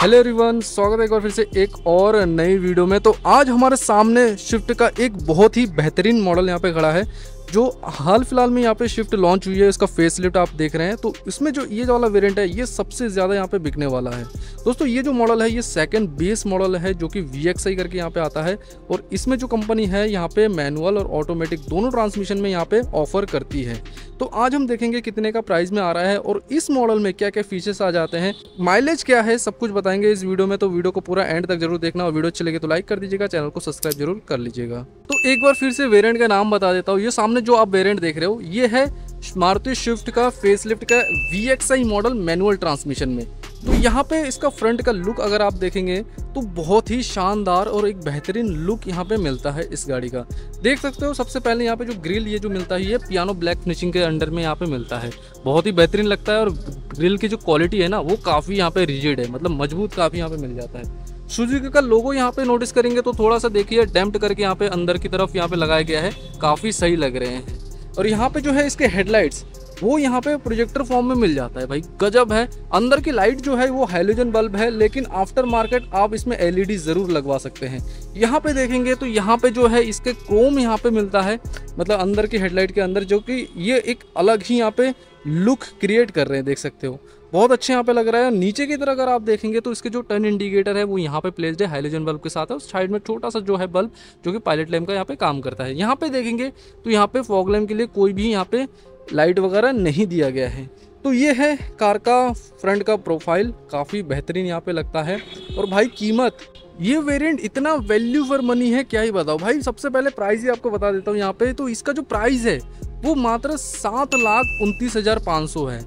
hello everyone स्वागत है एक बार फिर से एक और नई वीडियो में तो आज हमारे सामने स्विफ्ट का एक बहुत ही बेहतरीन मॉडल यहाँ पे खड़ा है जो हाल फिलहाल में यहाँ पे शिफ्ट लॉन्च हुई है इसका फेस लिफ्ट आप देख रहे हैं तो इसमें जो ये वाला वेरिएंट है ये सबसे ज़्यादा यहाँ पे बिकने वाला है दोस्तों ये जो मॉडल है ये सेकंड बेस मॉडल है जो कि वी करके यहाँ पे आता है और इसमें जो कंपनी है यहाँ पे मैनुअल और ऑटोमेटिक दोनों ट्रांसमिशन में यहाँ पे ऑफर करती है तो आज हम देखेंगे कितने का प्राइस में आ रहा है और इस मॉडल में क्या क्या फीचर्स आ जाते हैं माइलेज क्या है सब कुछ बताएंगे इस वीडियो में तो वीडियो को पूरा एंड तक जरूर देखना और वीडियो अच्छी लगे तो लाइक कर दीजिएगा चैनल को सब्सक्राइब जरूर कर लीजिएगा तो एक बार फिर से वेरियंट का नाम बता देता हूँ ये सामने सामने जो आप वेरिएंट देख रहे हो ये है मारुति स्विफ्ट का फेसलिफ्ट का वी मॉडल मैनुअल ट्रांसमिशन में तो यहाँ पे इसका फ्रंट का लुक अगर आप देखेंगे तो बहुत ही शानदार और एक बेहतरीन लुक यहाँ पे मिलता है इस गाड़ी का देख सकते हो सबसे पहले यहाँ पे जो ग्रिल ये जो मिलता है ये पियानो ब्लैक फिनिशिंग के अंडर में यहाँ पे मिलता है बहुत ही बेहतरीन लगता है और ग्रिल की जो क्वालिटी है ना वो काफ़ी यहाँ पे रिजिड है मतलब मजबूत काफ़ी यहाँ पे मिल जाता है सुजुकी का लोगो यहाँ पे नोटिस करेंगे तो थोड़ा सा देखिए डैम्प्ट करके यहाँ पे अंदर की तरफ यहाँ पे लगाया गया है काफ़ी सही लग रहे हैं और यहाँ पे जो है इसके हेडलाइट्स वो यहाँ पे प्रोजेक्टर फॉर्म में मिल जाता है भाई गजब है अंदर की लाइट जो है वो हेलोजन बल्ब है लेकिन आफ्टर मार्केट आप इसमें एलईडी ज़रूर लगवा सकते हैं यहाँ पे देखेंगे तो यहाँ पे जो है इसके क्रोम यहाँ पे मिलता है मतलब अंदर की हेडलाइट के अंदर जो कि ये एक अलग ही यहाँ पे लुक क्रिएट कर रहे हैं देख सकते हो बहुत अच्छे यहाँ पे लग रहा है नीचे की तरह अगर आप देखेंगे तो इसके जो टर्न इंडिकेटर है वो यहाँ पे प्लेस्ड है हाइलोजन बल्ब के साथ है उस साइड में छोटा सा जो है बल्ब जो कि पायलट लैम्प का यहाँ पे काम करता है यहाँ पे देखेंगे तो यहाँ पे फॉग लैम्प के लिए कोई भी यहाँ पे लाइट वगैरह नहीं दिया गया है तो ये है कार का फ्रंट का प्रोफाइल काफ़ी बेहतरीन यहाँ पे लगता है और भाई कीमत ये वेरिएंट इतना वैल्यू फॉर मनी है क्या ही बताओ भाई सबसे पहले प्राइस ही आपको बता देता हूँ यहाँ पे तो इसका जो प्राइस है वो मात्र सात लाख उनतीस हज़ार पाँच सौ है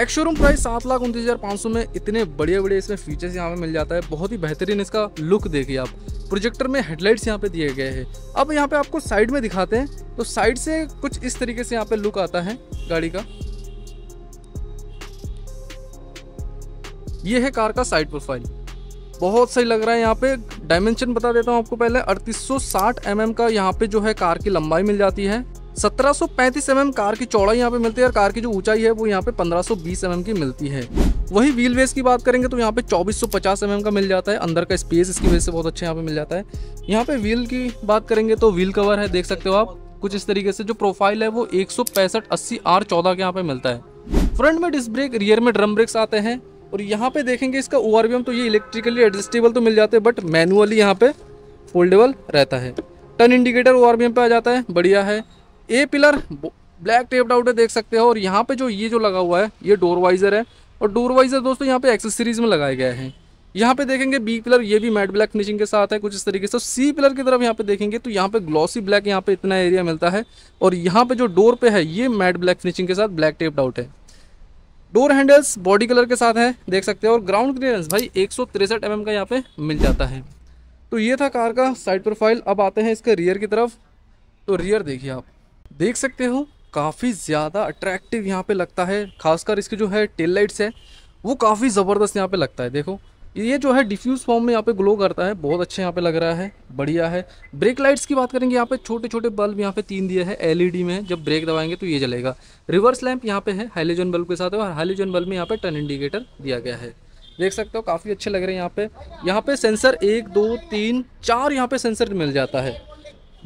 एक्स शोरूम प्राइस सात लाख उनतीस हज़ार पाँच सौ में इतने बढ़िया बढ़िया इसमें फीचर्स यहाँ पे मिल जाता है बहुत ही बेहतरीन इसका लुक देखिए आप प्रोजेक्टर में हेडलाइट्स यहाँ पे दिए गए हैं अब यहाँ पे आपको साइड में दिखाते हैं तो साइड से कुछ इस तरीके से यहाँ पे लुक आता है गाड़ी का ये है कार का साइड प्रोफाइल बहुत सही लग रहा है यहाँ पे डायमेंशन बता देता हूँ आपको पहले 3860 सौ mm का यहाँ पे जो है कार की लंबाई मिल जाती है सत्रह सौ mm कार की चौड़ाई यहाँ पे मिलती है और कार की जो ऊंचाई है वो यहाँ पे 1520 mm की मिलती है वही व्हील बेस की बात करेंगे तो यहाँ पे 2450 सौ mm का मिल जाता है अंदर का स्पेस इसकी वजह से बहुत अच्छा यहाँ पे मिल जाता है यहाँ पे व्हील की बात करेंगे तो व्हील कवर है देख सकते हो आप कुछ इस तरीके से जो प्रोफाइल है वो एक सौ पैंसठ अस्सी आर चौदह के यहाँ पे मिलता है फ्रंट में डिस्क ब्रेक रियर में ड्रम ब्रेक्स आते हैं और यहाँ पे देखेंगे इसका ओ तो ये इलेक्ट्रिकली एडजस्टेबल तो मिल जाते हैं बट मैनुअली यहाँ पे फोल्डेबल रहता है टर्न इंडिकेटर ओ पे आ जाता है बढ़िया है A pillar black tape out है देख सकते हो और यहाँ पे जो ये जो लगा हुआ है ये डोर वाइजर है और डोर वाइजर दोस्तों यहाँ पे एक्सेसरीज में लगाए गए हैं यहाँ पे देखेंगे बी पिलर ये भी मैट ब्लैक फिनिशिंग के साथ है कुछ इस तरीके से सी पिलर की तरफ यहाँ पे देखेंगे तो यहाँ पे ग्लॉसी ब्लैक यहाँ पे इतना एरिया मिलता है और यहाँ पे जो डोर पे है ये मैट ब्लैक फिनिशिंग के साथ ब्लैक टेप आउट है डोर हैंडल्स बॉडी कलर के साथ है देख सकते हैं और ग्राउंड क्लियरेंस भाई एक सौ mm का यहाँ पे मिल जाता है तो ये था कार का साइड प्रोफाइल अब आते हैं इसके रियर की तरफ तो रियर देखिए आप देख सकते हो काफ़ी ज़्यादा अट्रैक्टिव यहाँ पे लगता है खासकर इसके जो है टेल लाइट्स है वो काफ़ी ज़बरदस्त यहाँ पे लगता है देखो ये जो है डिफ्यूज़ फॉर्म में यहाँ पे ग्लो करता है बहुत अच्छे यहाँ पे लग रहा है बढ़िया है ब्रेक लाइट्स की बात करेंगे यहाँ पे छोटे छोटे बल्ब यहाँ पे तीन दिए हैं एलईडी में जब ब्रेक दबाएंगे तो ये जलेगा रिवर्स लैंप यहाँ पे है हाइलोजन बल्ब के साथ है और हाइलोजन बल्ब में यहाँ पे टर्न इंडिकेटर दिया गया है देख सकते हो काफ़ी अच्छे लग रहे हैं यहाँ पे यहाँ पे सेंसर एक दो तीन चार यहाँ पे सेंसर मिल जाता है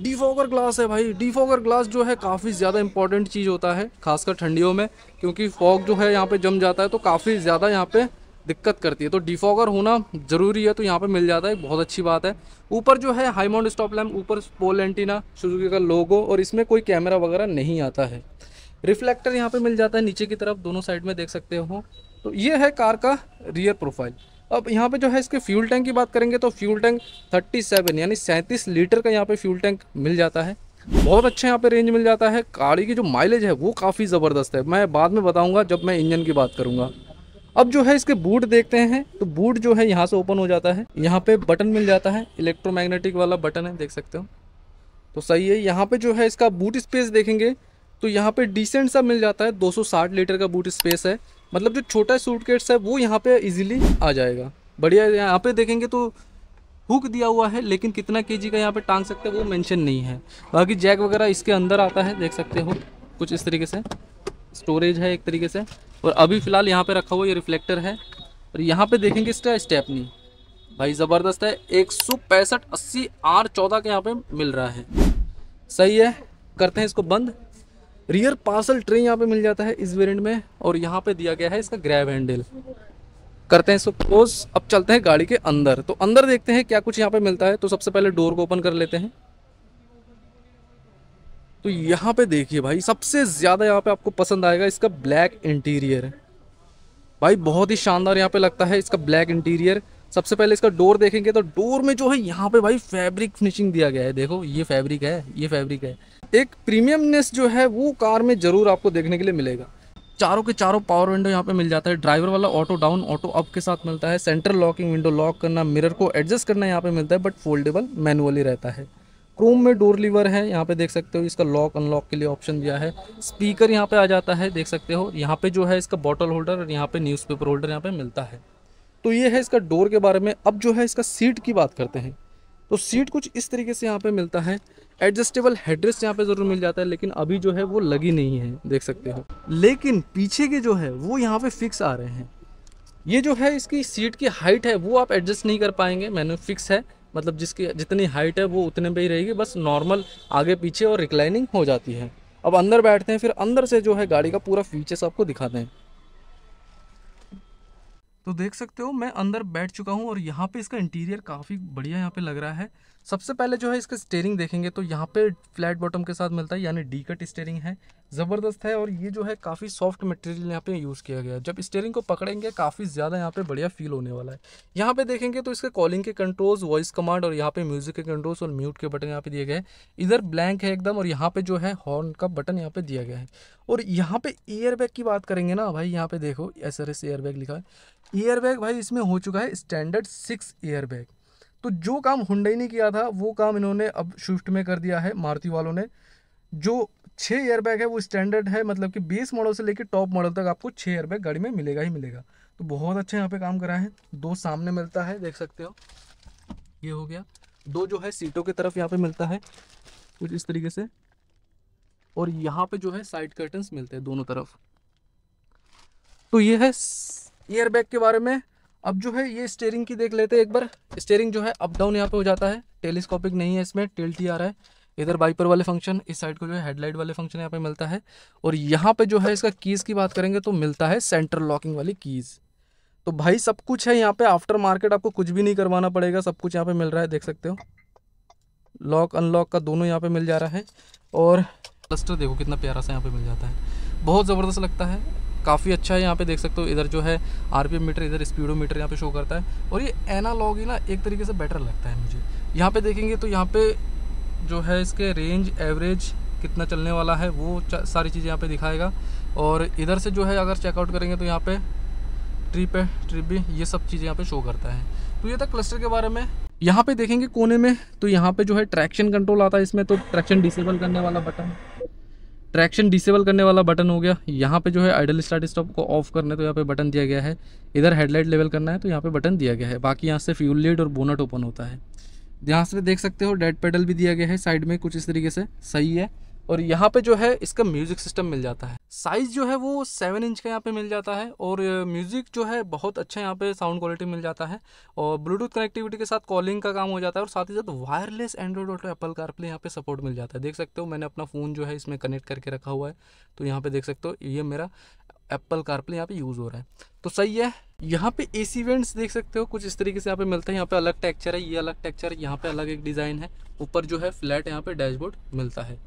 डीफॉगर ग्लास है भाई डीफॉगर ग्लास जो है काफ़ी ज़्यादा इंपॉर्टेंट चीज़ होता है खासकर ठंडियों में क्योंकि फॉग जो है यहाँ पे जम जाता है तो काफ़ी ज़्यादा यहाँ पे दिक्कत करती है तो डिफॉगर होना ज़रूरी है तो यहाँ पे मिल जाता है बहुत अच्छी बात है ऊपर जो है हाई माउंड स्टॉप लैम्प ऊपर पोल एंटीना सुजुकी का लोगो और इसमें कोई कैमरा वगैरह नहीं आता है रिफ्लेक्टर यहाँ पर मिल जाता है नीचे की तरफ दोनों साइड में देख सकते हो तो ये है कार का रियर प्रोफाइल अब यहाँ पे जो है इसके फ्यूल टैंक की बात करेंगे तो फ्यूल टैंक 37 यानी 37 लीटर का यहाँ पे फ्यूल टैंक मिल जाता है बहुत अच्छा यहाँ पे रेंज मिल जाता है गाड़ी की जो माइलेज है वो काफ़ी ज़बरदस्त है मैं बाद में बताऊँगा जब मैं इंजन की बात करूँगा अब जो है इसके बूट देखते हैं तो बूट जो है यहाँ से ओपन हो जाता है यहाँ पर बटन मिल जाता है इलेक्ट्रोमैग्नेटिक वाला बटन है देख सकते हो तो सही है यहाँ पर जो है इसका बूट स्पेस देखेंगे तो यहाँ पे डिसेंट सा मिल जाता है 260 लीटर का बूट स्पेस है मतलब जो छोटा सूट केट्स है वो यहाँ पे इजीली आ जाएगा बढ़िया यहाँ पे देखेंगे तो हुक दिया हुआ है लेकिन कितना के का यहाँ पे टांग सकते हैं वो मेंशन नहीं है बाकी जैक वगैरह इसके अंदर आता है देख सकते हो कुछ इस तरीके से स्टोरेज है एक तरीके से और अभी फ़िलहाल यहाँ पर रखा हुआ ये रिफ्लेक्टर है और यहाँ पर देखेंगे इसका स्टेपनी भाई ज़बरदस्त है एक सौ पैंसठ अस्सी आर चौदह के यहाँ पे मिल रहा है सही है करते हैं इसको बंद रियर पार्सल ट्रे यहाँ पे मिल जाता है इस वेरिएंट में और यहाँ पे दिया गया है इसका ग्रैब हैंडल करते हैं इसको क्लोज अब चलते हैं गाड़ी के अंदर तो अंदर देखते हैं क्या कुछ यहाँ पे मिलता है तो सबसे पहले डोर को ओपन कर लेते हैं तो यहाँ पे देखिए भाई सबसे ज़्यादा यहाँ पे आपको पसंद आएगा इसका ब्लैक इंटीरियर भाई बहुत ही शानदार यहाँ पे लगता है इसका ब्लैक इंटीरियर सबसे पहले इसका डोर देखेंगे तो डोर में जो है यहाँ पे भाई फैब्रिक फिनिशिंग दिया गया है देखो ये फैब्रिक है ये फैब्रिक है एक प्रीमियमनेस जो है वो कार में ज़रूर आपको देखने के लिए मिलेगा चारों के चारों पावर विंडो यहाँ पे मिल जाता है ड्राइवर वाला ऑटो डाउन ऑटो अप के साथ मिलता है सेंटर लॉकिंग विंडो लॉक करना मिरर को एडजस्ट करना यहाँ पे मिलता है बट फोल्डेबल मैनुअली रहता है क्रोम में डोर लीवर है यहाँ पे देख सकते हो इसका लॉक अनलॉक के लिए ऑप्शन दिया है स्पीकर यहाँ पे आ जाता है देख सकते हो यहाँ पे जो है इसका बॉटल होल्डर और यहाँ पे न्यूज़पेपर होल्डर यहाँ पे मिलता है तो ये है इसका डोर के बारे में अब जो है इसका सीट की बात करते हैं तो सीट कुछ इस तरीके से यहाँ पे मिलता है एडजस्टेबल हेडरेस्ट यहाँ पे ज़रूर मिल जाता है लेकिन अभी जो है वो लगी नहीं है देख सकते हो लेकिन पीछे के जो है वो यहाँ पे फिक्स आ रहे हैं ये जो है इसकी सीट की हाइट है वो आप एडजस्ट नहीं कर पाएंगे मैंने फिक्स है मतलब जिसकी जितनी हाइट है वो उतने पर ही रहेगी बस नॉर्मल आगे पीछे और रिक्लाइनिंग हो जाती है अब अंदर बैठते हैं फिर अंदर से जो है गाड़ी का पूरा फीचर्स आपको दिखाते हैं तो देख सकते हो मैं अंदर बैठ चुका हूँ और यहाँ पे इसका इंटीरियर काफ़ी बढ़िया यहाँ पे लग रहा है सबसे पहले जो है इसका स्टेयरिंग देखेंगे तो यहाँ पे फ्लैट बॉटम के साथ मिलता है यानी डी कट स्टेयरिंग है ज़बरदस्त है और ये जो है काफ़ी सॉफ्ट मटेरियल यहाँ पे यूज़ किया गया है जब स्टेयरिंग को पकड़ेंगे काफ़ी ज़्यादा यहाँ पे बढ़िया फील होने वाला है यहाँ पे देखेंगे तो इसके कॉलिंग के कंट्रोल्स वॉइस कमांड और यहाँ पे म्यूज़िक के कंट्रोल्स और म्यूट के बटन यहाँ पे दिए गए इधर ब्लैंक है एकदम और यहाँ पर जो है हॉर्न का बटन यहाँ पर दिया गया है और यहाँ पर एयरबैग की बात करेंगे ना भाई यहाँ पर देखो एस आर एस एयरबैग लिखा है एयरबैग भाई इसमें हो चुका है स्टैंडर्ड सिक्स एयरबैग तो जो काम हुडई ने किया था वो काम इन्होंने अब स्विफ्ट में कर दिया है मारुति वालों ने जो छः एयरबैग है वो स्टैंडर्ड है मतलब कि बेस मॉडल से लेकर टॉप मॉडल तक आपको छः एयरबैग गाड़ी में मिलेगा ही मिलेगा तो बहुत अच्छा यहाँ पे काम करा है दो सामने मिलता है देख सकते हो ये हो गया दो जो है सीटों की तरफ यहाँ पे मिलता है कुछ इस तरीके से और यहाँ पे जो है साइड कर्टन्स मिलते हैं दोनों तरफ तो ये है एयरबैग के बारे में अब जो है ये स्टेयरिंग की देख लेते हैं एक बार स्टेयरिंग जो है अप डाउन यहाँ पे हो जाता है टेलीस्कोपिक नहीं है इसमें टेल्टी आ रहा है इधर बाइपर वाले फंक्शन इस साइड को जो है हेडलाइट वाले फंक्शन यहाँ पे मिलता है और यहाँ पे जो है इसका कीज़ की बात करेंगे तो मिलता है सेंट्रल लॉकिंग वाली कीज़ तो भाई सब कुछ है यहाँ पे आफ्टर मार्केट आपको कुछ भी नहीं करवाना पड़ेगा सब कुछ यहाँ पे मिल रहा है देख सकते हो लॉक अनलॉक का दोनों यहाँ पे मिल जा रहा है और क्लस्टर देखो कितना प्यारा सा यहाँ पे मिल जाता है बहुत ज़बरदस्त लगता है काफ़ी अच्छा है यहाँ पे देख सकते हो इधर जो है आर मीटर इधर स्पीडो मीटर यहाँ पे शो करता है और ये एनालॉग ही ना एक तरीके से बेटर लगता है मुझे यहाँ पे देखेंगे तो यहाँ पे जो है इसके रेंज एवरेज कितना चलने वाला है वो सारी चीज़ें यहाँ पे दिखाएगा और इधर से जो है अगर चेकआउट करेंगे तो यहाँ पे ट्रिप है ट्रिप भी ये सब चीज़ें यहाँ पे शो करता है तो ये था क्लस्टर के बारे में यहाँ पे देखेंगे कोने में तो यहाँ पे जो है ट्रैक्शन कंट्रोल आता है इसमें तो ट्रैक्शन डिसेबल करने वाला बटन ट्रैक्शन डिसेबल करने वाला बटन हो गया यहाँ पे जो है आइडल स्टार्ट स्टॉप को ऑफ करने तो यहाँ पे बटन दिया गया है इधर हेडलाइट लेवल करना है तो यहाँ पे बटन दिया गया है बाकी यहाँ से फ्यूल लीड और बोनट ओपन होता है यहाँ से देख सकते हो डेड पेडल भी दिया गया है साइड में कुछ इस तरीके से सही है और यहाँ पे जो है इसका म्यूज़िक सिस्टम मिल जाता है साइज़ जो है वो सेवन इंच का यहाँ पे मिल जाता है और म्यूज़िक जो है बहुत अच्छा यहाँ पे साउंड क्वालिटी मिल जाता है और ब्लूटूथ कनेक्टिविटी के साथ कॉलिंग का काम हो जाता है और साथ ही साथ wireless Android Auto Apple CarPlay यहाँ पे सपोर्ट मिल जाता है देख सकते हो मैंने अपना फ़ोन जो है इसमें कनेक्ट करके रखा हुआ है तो यहाँ पे देख सकते हो ये मेरा एप्पल कारप्ले यहाँ पे यूज़ हो रहा है तो सही है यहाँ पे एसी वेंट्स देख सकते हो कुछ इस तरीके से यहाँ पे मिलता है यहाँ पे अलग टेक्चर है ये अलग टेक्चर है यहाँ पे अलग एक डिज़ाइन है ऊपर जो है फ्लैट यहाँ पे डैशबोर्ड मिलता है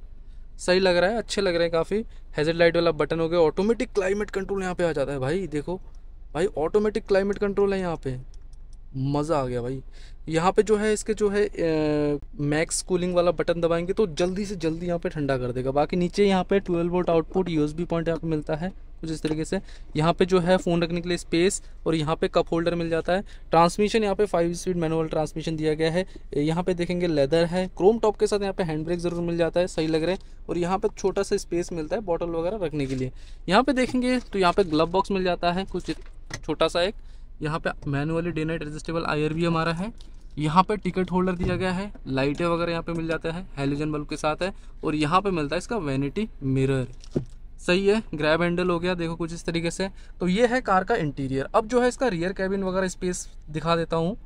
सही लग रहा है अच्छे लग रहे हैं काफ़ी हेजर लाइट वाला बटन हो गया ऑटोमेटिक क्लाइमेट कंट्रोल यहाँ पे आ जाता है भाई देखो भाई ऑटोमेटिक क्लाइमेट कंट्रोल है यहाँ पे मज़ा आ गया भाई यहाँ पे जो है इसके जो है मैक्स कूलिंग वाला बटन दबाएंगे तो जल्दी से जल्दी यहाँ पे ठंडा कर देगा बाकी नीचे यहाँ पे 12 वोल्ट आउटपुट यूएसबी पॉइंट यहाँ पे मिलता है कुछ इस तरीके से यहाँ पे जो है फ़ोन रखने के लिए स्पेस और यहाँ पे कप होल्डर मिल जाता है ट्रांसमिशन यहाँ पे फाइव स्पीड मैनुअल ट्रांसमिशन दिया गया है यहाँ पे देखेंगे लेदर है क्रोम टॉप के साथ यहाँ पे हैंड ब्रेक ज़रूर मिल जाता है सही लग रहा है और यहाँ पे छोटा सा स्पेस मिलता है बॉटल वगैरह रखने के लिए यहाँ पे देखेंगे तो यहाँ पे ग्लव बॉक्स मिल जाता है कुछ छोटा सा एक यहाँ पे मैनुअली डे नाइट एडजस्टेबल आयर भी हमारा है यहाँ पे टिकट होल्डर दिया गया है लाइटें वगैरह यहाँ पे मिल जाता है हेलोजन बल्ब के साथ है और यहाँ पे मिलता है इसका वैनिटी मिरर सही है ग्रैब हैंडल हो गया देखो कुछ इस तरीके से तो ये है कार का इंटीरियर अब जो है इसका रियर कैबिन वगैरह स्पेस दिखा देता हूँ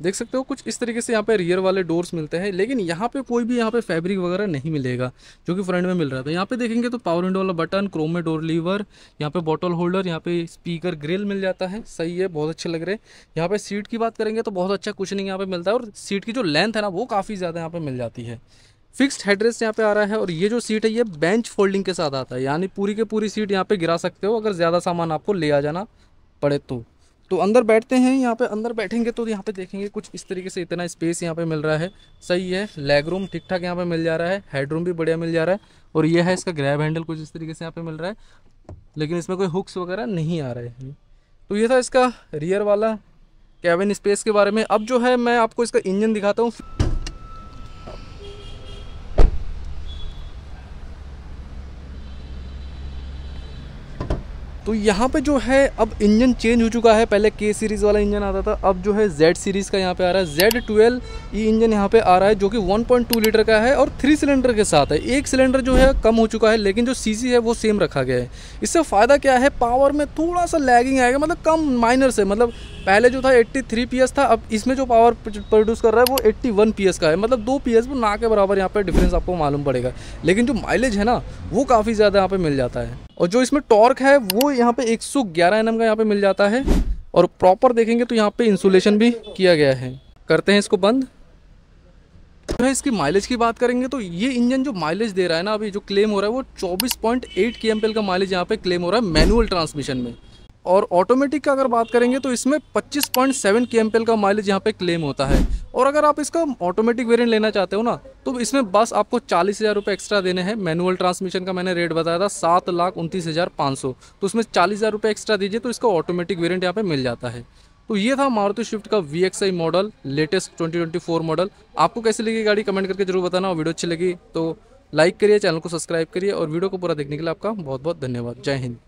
देख सकते हो कुछ इस तरीके से यहाँ पे रियर वाले डोर्स मिलते हैं लेकिन यहाँ पे कोई भी यहाँ पे फैब्रिक वगैरह नहीं मिलेगा जो कि फ्रंट में मिल रहा था तो यहाँ पे देखेंगे तो पावर विंडो वाला बटन क्रोम में डोर लीवर यहाँ पे बॉटल होल्डर यहाँ पे स्पीकर ग्रिल मिल जाता है सही है बहुत अच्छे लग रहे हैं यहाँ पे सीट की बात करेंगे तो बहुत अच्छा कुछ नहीं यहाँ पे मिलता है और सीट की जो लेंथ है ना वो काफ़ी ज़्यादा यहाँ पर मिल जाती है फिक्स्ड हेडरेस यहाँ पे आ रहा है और ये जो सीट है ये बेंच फोल्डिंग के साथ आता है यानी पूरी के पूरी सीट यहाँ पे गिरा सकते हो अगर ज़्यादा सामान आपको ले आ जाना पड़े तो तो अंदर बैठते हैं यहाँ पे अंदर बैठेंगे तो यहाँ पे देखेंगे कुछ इस तरीके से इतना स्पेस यहाँ पे मिल रहा है सही है लेग रूम ठीक ठाक यहाँ पे मिल जा रहा है हेड रूम भी बढ़िया मिल जा रहा है और ये है इसका ग्रैब हैंडल कुछ इस तरीके से यहाँ पे मिल रहा है लेकिन इसमें कोई हुक्स वगैरह नहीं आ रहे हैं तो ये था इसका रियर वाला कैबिन स्पेस के बारे में अब जो है मैं आपको इसका इंजन दिखाता हूँ तो यहाँ पे जो है अब इंजन चेंज हो चुका है पहले के सीरीज़ वाला इंजन आता था अब जो है जेड सीरीज़ का यहाँ पे आ रहा है जेड ट्वेल्व ई इंजन यहाँ पे आ रहा है जो कि 1.2 लीटर का है और थ्री सिलेंडर के साथ है एक सिलेंडर जो है कम हो चुका है लेकिन जो सीसी है वो सेम रखा गया है इससे फ़ायदा क्या है पावर में थोड़ा सा लैगिंग आएगा मतलब कम माइनर से मतलब पहले जो था एट्टी थ्री था अब इसमें जो पावर प्रोड्यूस कर रहा है वो एट्टी वन का है मतलब दो पी वो ना के बराबर यहाँ पर डिफ्रेंस आपको मालूम पड़ेगा लेकिन जो माइलेज है ना वो काफ़ी ज़्यादा यहाँ पर मिल जाता है और जो इसमें टॉर्क है वो यहाँ पे 111 सौ का यहाँ पे मिल जाता है और प्रॉपर देखेंगे तो यहाँ पे इंसुलेशन भी किया गया है करते हैं इसको बंद जो तो है इसकी माइलेज की बात करेंगे तो ये इंजन जो माइलेज दे रहा है ना अभी जो क्लेम हो रहा है वो 24.8 kmpl का माइलेज यहाँ पे क्लेम हो रहा है मैनुअल ट्रांसमिशन में और ऑटोमेटिक का अगर बात करेंगे तो इसमें 25.7 kmpl का माइलेज यहाँ पे क्लेम होता है और अगर आप इसका ऑटोमेटिक वेरिएंट लेना चाहते हो ना तो इसमें बस आपको चालीस हज़ार रुपये एक्स्ट्रा देने हैं मैनुअल ट्रांसमिशन का मैंने रेट बताया था सात लाख उनतीस हज़ार पाँच सौ तो उसमें चालीस हज़ार रुपये एक्स्ट्रा दीजिए तो इसका ऑटोमेटिक वेरिएंट यहाँ पे मिल जाता है तो ये था मारुति स्विफ्ट का V X I model latest four model आपको कैसी लगी गाड़ी कमेंट करके जरूर बताना और वीडियो अच्छी लगी तो लाइक करिए चैनल को सब्सक्राइब करिए और वीडियो को पूरा देखने के लिए आपका बहुत बहुत धन्यवाद जय हिंद